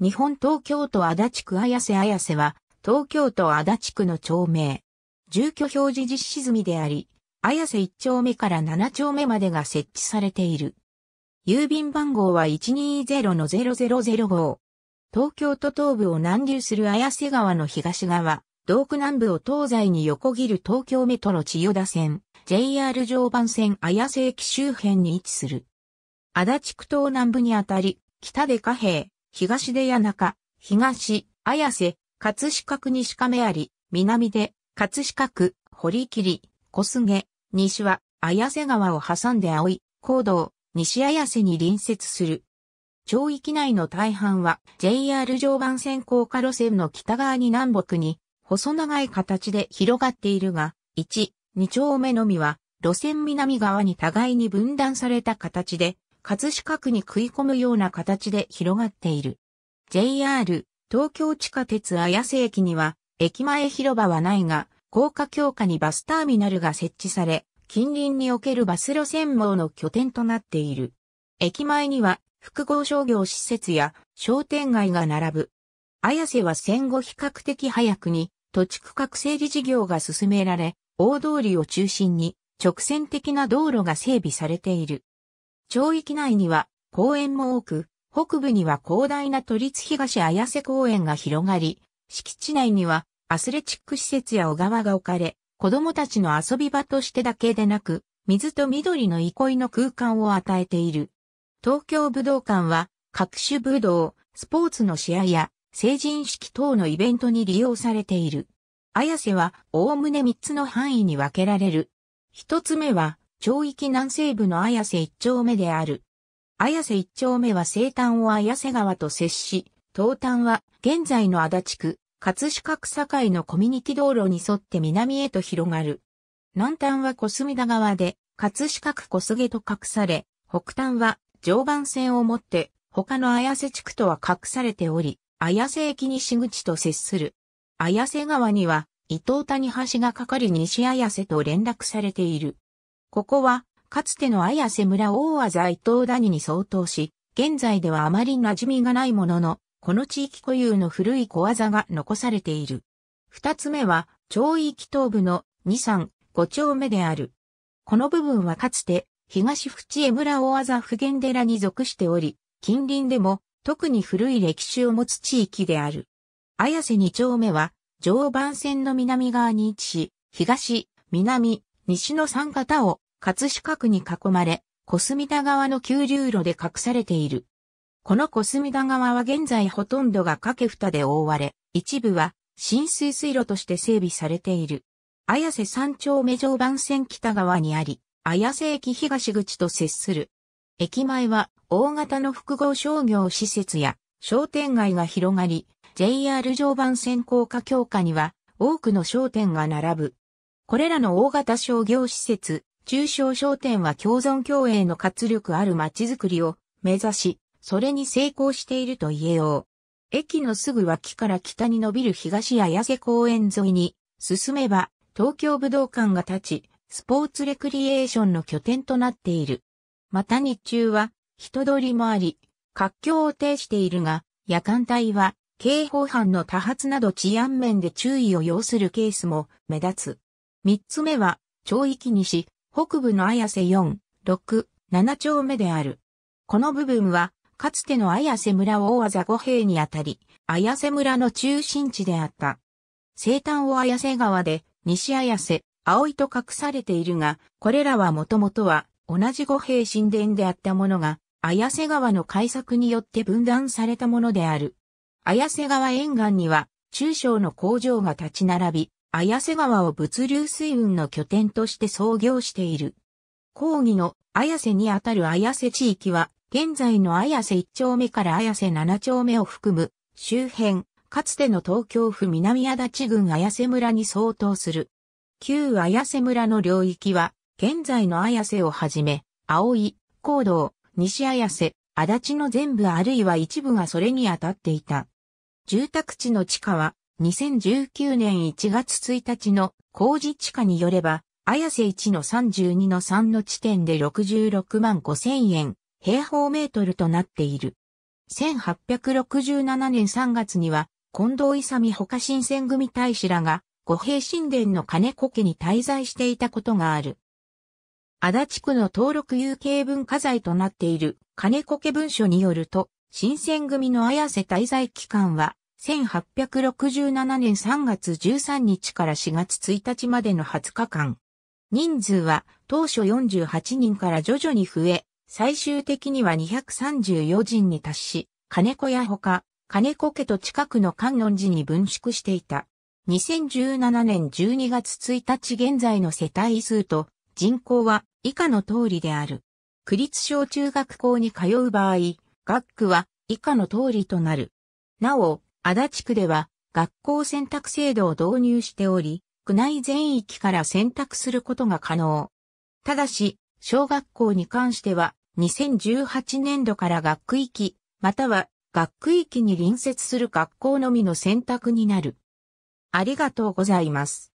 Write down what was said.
日本東京都足立区綾瀬綾瀬は、東京都足立区の町名。住居表示実施済みであり、綾瀬1丁目から7丁目までが設置されている。郵便番号は120-0005。東京都東部を南流する綾瀬川の東側、道区南部を東西に横切る東京メトロ千代田線、JR 常磐線綾瀬駅周辺に位置する。足立区東南部にあたり、北で貨幣、東で谷中、東、綾瀬、葛飾区西亀有、南で、葛飾区、堀切、小菅、西は、綾瀬川を挟んで青い、高道、西綾瀬に隣接する。町域内の大半は JR 常磐線高架路線の北側に南北に細長い形で広がっているが、1、2丁目のみは路線南側に互いに分断された形で葛飾区に食い込むような形で広がっている。JR 東京地下鉄綾瀬駅には駅前広場はないが、高架強化にバスターミナルが設置され、近隣におけるバス路線網の拠点となっている。駅前には複合商業施設や商店街が並ぶ。綾瀬は戦後比較的早くに土地区画整理事業が進められ、大通りを中心に直線的な道路が整備されている。町域内には公園も多く、北部には広大な都立東綾瀬公園が広がり、敷地内にはアスレチック施設や小川が置かれ、子供たちの遊び場としてだけでなく、水と緑の憩いの空間を与えている。東京武道館は各種武道、スポーツの試合や成人式等のイベントに利用されている。綾瀬はおおむね3つの範囲に分けられる。1つ目は町域南西部の綾瀬一丁目である。綾瀬一丁目は西端を綾瀬川と接し、東端は現在の足立区、葛飾区境のコミュニティ道路に沿って南へと広がる。南端は小隅田川で、葛飾区小菅と隠され、北端は常磐線をもって他の綾瀬地区とは隠されており、綾瀬駅西口と接する。綾瀬川には伊東谷橋がかかり西綾瀬と連絡されている。ここは、かつての綾瀬村大和伊藤谷に相当し、現在ではあまり馴染みがないものの、この地域固有の古い小技が残されている。二つ目は、町域東部の二三五丁目である。この部分はかつて、東淵江村大和普賢寺に属しており、近隣でも特に古い歴史を持つ地域である。綾瀬二丁目は、常磐線の南側に位置し、東、南、西の三方を葛飾区に囲まれ、小隅田川の急流路で隠されている。この小隅田川は現在ほとんどが掛け蓋で覆われ、一部は浸水水路として整備されている。綾瀬山頂目上番線北側にあり、綾瀬駅東口と接する。駅前は大型の複合商業施設や商店街が広がり、JR 常磐線高架強化には多くの商店が並ぶ。これらの大型商業施設、中小商店は共存共栄の活力ある街づくりを目指し、それに成功していると言えよう。駅のすぐ脇から北に伸びる東綾瀬公園沿いに進めば東京武道館が立ち、スポーツレクリエーションの拠点となっている。また日中は人通りもあり、活況を呈しているが、夜間帯は警報班の多発など治安面で注意を要するケースも目立つ。三つ目は、町域西、北部の綾瀬四、六、七丁目である。この部分は、かつての綾瀬村を大技五平にあたり、綾瀬村の中心地であった。生誕を綾瀬川で、西綾瀬、葵と隠されているが、これらはもともとは、同じ五平神殿であったものが、綾瀬川の改作によって分断されたものである。綾瀬川沿岸には、中小の工場が立ち並び、綾瀬川を物流水運の拠点として創業している。講義の綾瀬にあたる綾瀬地域は、現在の綾瀬1丁目から綾瀬7丁目を含む周辺、かつての東京府南足立郡綾瀬村に相当する。旧綾瀬村の領域は、現在の綾瀬をはじめ、青井、高道、西綾瀬、足立の全部あるいは一部がそれに当たっていた。住宅地の地下は、2019年1月1日の工事地価によれば、綾瀬1の32の3の地点で66万5千円、平方メートルとなっている。1867年3月には、近藤勇他新選組大使らが、五平神殿の金子家に滞在していたことがある。足立区の登録有形文化財となっている金子家文書によると、新選組の綾瀬滞在期間は1867年3月13日から4月1日までの20日間。人数は当初48人から徐々に増え、最終的には234人に達し、金子や他、金子家と近くの観音寺に分縮していた。2017年12月1日現在の世帯数と人口は以下の通りである。区立小中学校に通う場合、学区は以下の通りとなる。なお、足立区では学校選択制度を導入しており、区内全域から選択することが可能。ただし、小学校に関しては、2018年度から学区域、または学区域に隣接する学校のみの選択になる。ありがとうございます。